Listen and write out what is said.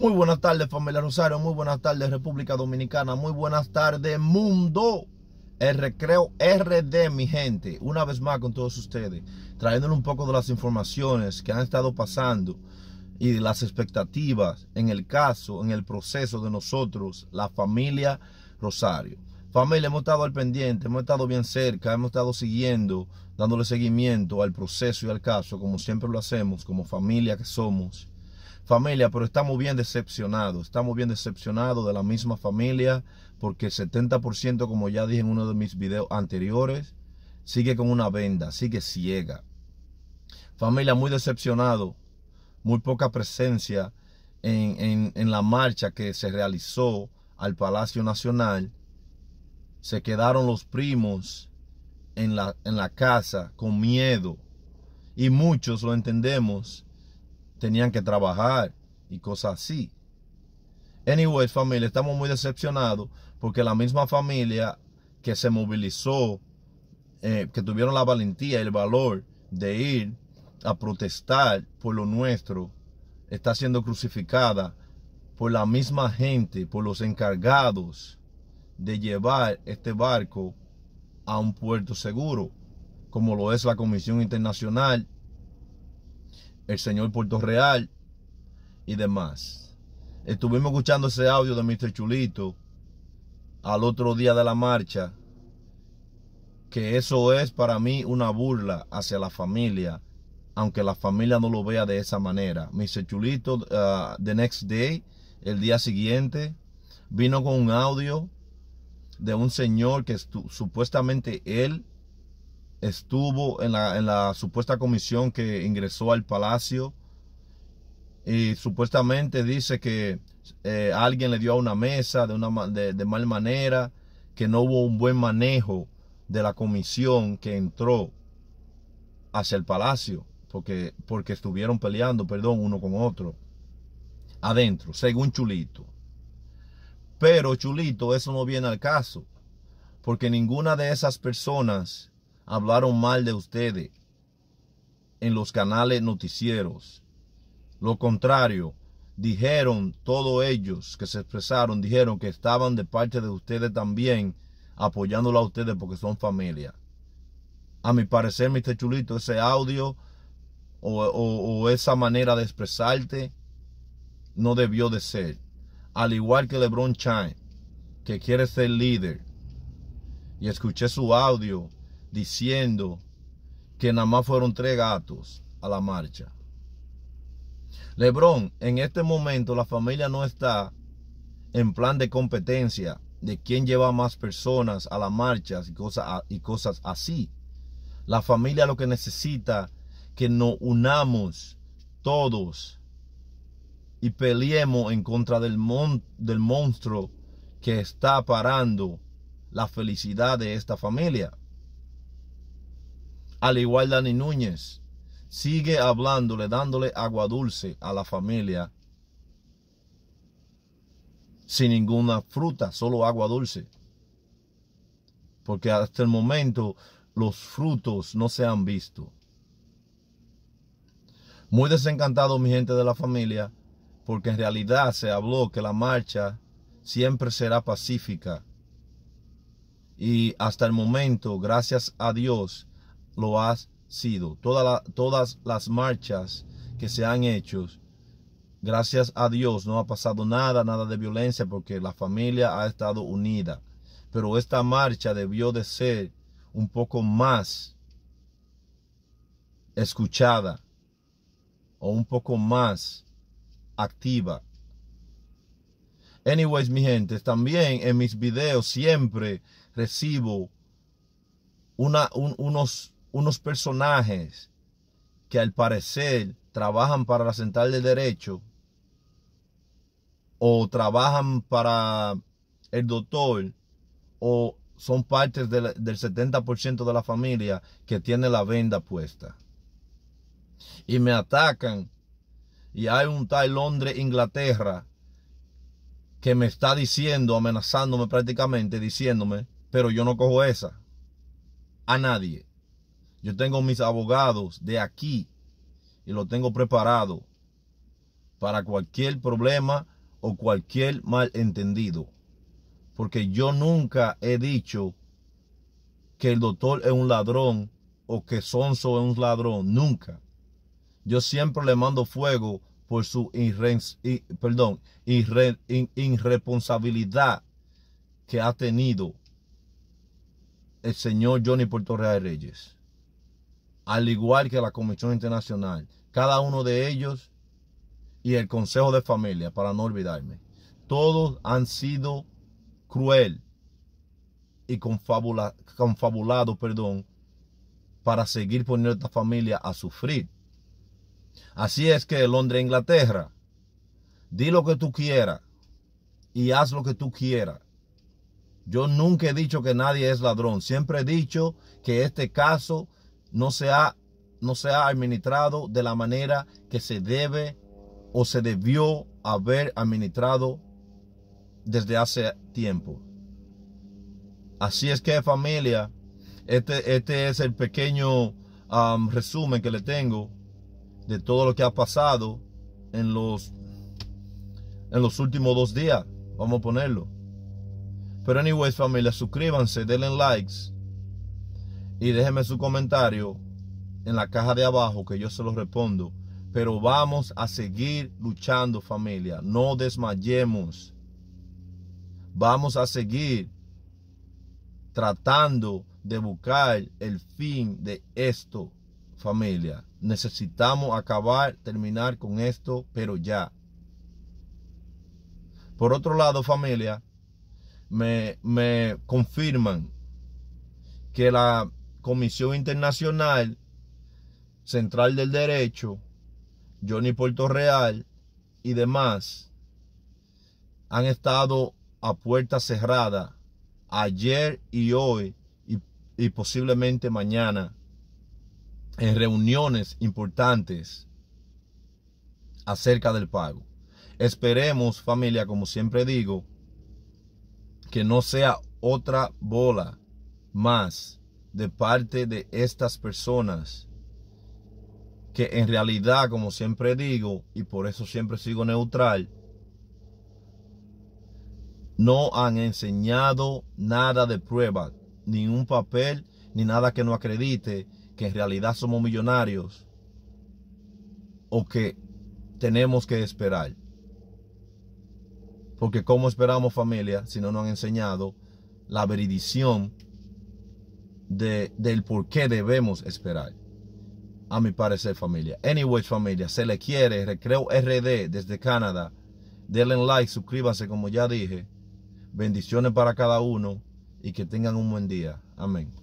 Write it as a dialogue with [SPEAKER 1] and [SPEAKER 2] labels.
[SPEAKER 1] Muy buenas tardes familia Rosario, muy buenas tardes República Dominicana, muy buenas tardes mundo. El recreo RD, mi gente, una vez más con todos ustedes, trayéndole un poco de las informaciones que han estado pasando y de las expectativas en el caso, en el proceso de nosotros, la familia Rosario. Familia, hemos estado al pendiente, hemos estado bien cerca, hemos estado siguiendo, dándole seguimiento al proceso y al caso, como siempre lo hacemos, como familia que somos. Familia, pero estamos bien decepcionados, estamos bien decepcionados de la misma familia porque el 70%, como ya dije en uno de mis videos anteriores, sigue con una venda, sigue ciega. Familia, muy decepcionado, muy poca presencia en, en, en la marcha que se realizó al Palacio Nacional. Se quedaron los primos en la, en la casa con miedo y muchos lo entendemos tenían que trabajar y cosas así. Anyway, familia, estamos muy decepcionados porque la misma familia que se movilizó, eh, que tuvieron la valentía y el valor de ir a protestar por lo nuestro, está siendo crucificada por la misma gente, por los encargados de llevar este barco a un puerto seguro, como lo es la Comisión Internacional el señor Puerto Real y demás. Estuvimos escuchando ese audio de Mr. Chulito al otro día de la marcha, que eso es para mí una burla hacia la familia, aunque la familia no lo vea de esa manera. Mr. Chulito, uh, the next day, el día siguiente, vino con un audio de un señor que supuestamente él estuvo en la, supuesta comisión que ingresó al palacio y supuestamente dice que eh, alguien le dio a una mesa de, una, mal manera, que no hubo un buen manejo de la comisión que entró hacia el palacio, porque, porque estuvieron peleando, perdón, uno con otro, adentro, según Chulito. Pero Chulito, eso no viene al caso, porque ninguna de esas personas hablaron mal de ustedes en los canales noticieros. Lo contrario, dijeron todos ellos que se expresaron, dijeron que estaban de parte de ustedes también, apoyándolo a ustedes porque son familia. A mi parecer, Mr. Chulito, ese audio o, esa manera de expresarte no debió de ser. Al igual que LeBron Chan, que quiere ser líder. Y escuché su audio diciendo que nada más fueron tres gatos a la marcha. Lebron, en este momento la familia no está en plan de competencia de quién lleva más personas a la marcha y cosas, y cosas así. La familia lo que necesita que nos unamos todos y peleemos en contra del, mon del monstruo que está parando la felicidad de esta familia al igual Dani Núñez, sigue hablándole, dándole agua dulce a la familia sin ninguna fruta, solo agua dulce. Porque hasta el momento los frutos no se han visto. Muy desencantado mi gente de la familia, porque en realidad se habló que la marcha siempre será pacífica. Y hasta el momento, gracias a Dios, lo has sido. todas las marchas que se han hecho, gracias a Dios no ha pasado nada, nada de violencia porque la familia ha estado unida. Pero esta marcha debió de ser un poco más escuchada o un poco más activa. Anyways, mi gente, también en mis videos siempre recibo una, unos unos personajes que al parecer trabajan para la central de derecho o trabajan para el doctor o son partes del 70% de la familia que tiene la venda puesta. Y me atacan. Y hay un tal Londres, Inglaterra, que me está diciendo, amenazándome prácticamente, diciéndome, pero yo no cojo esa. A nadie. Yo tengo mis abogados de aquí y lo tengo preparado para cualquier problema o cualquier malentendido. Porque yo nunca he dicho que el doctor es un ladrón o que Sonso es un ladrón. Nunca. Yo siempre le mando fuego por su irresponsabilidad que ha tenido el señor Johnny Puerto Real Reyes al igual que la Comisión Internacional, cada uno de ellos y el Consejo de Familia, para no olvidarme. Todos han sido cruel y confabula, confabulado, perdón, para seguir poniendo a esta familia a sufrir. Así es que Londres, Inglaterra, di lo que tú quieras y haz lo que tú quieras. Yo nunca he dicho que nadie es ladrón. Siempre he dicho que este caso no se ha, no se ha administrado de la manera que se debe o se debió haber administrado desde hace tiempo. Así es que familia, este, este es el pequeño um, resumen que le tengo de todo lo que ha pasado en los, en los últimos dos días. Vamos a ponerlo. Pero anyways familia, suscríbanse, denle likes y déjeme su comentario en la caja de abajo que yo se lo respondo. Pero vamos a seguir luchando familia, no desmayemos. Vamos a seguir tratando de buscar el fin de esto familia. Necesitamos acabar, terminar con esto, pero ya. Por otro lado, familia, me, me confirman que la Comisión Internacional Central del Derecho, Johnny Puerto Real y demás han estado a puerta cerrada ayer y hoy y posiblemente mañana en reuniones importantes acerca del pago. Esperemos, familia, como siempre digo, que no sea otra bola más de parte de estas personas que en realidad, como siempre digo, y por eso siempre sigo neutral, no han enseñado nada de prueba, ni un papel, ni nada que no acredite que en realidad somos millonarios o que tenemos que esperar. Porque ¿cómo esperamos familia si no nos han enseñado la veridición del por qué debemos esperar. A mi parecer, familia. Anyways, familia, se le quiere. Recreo RD desde Canadá. Denle like, suscríbanse, como ya dije. Bendiciones para cada uno y que tengan un buen día. Amén.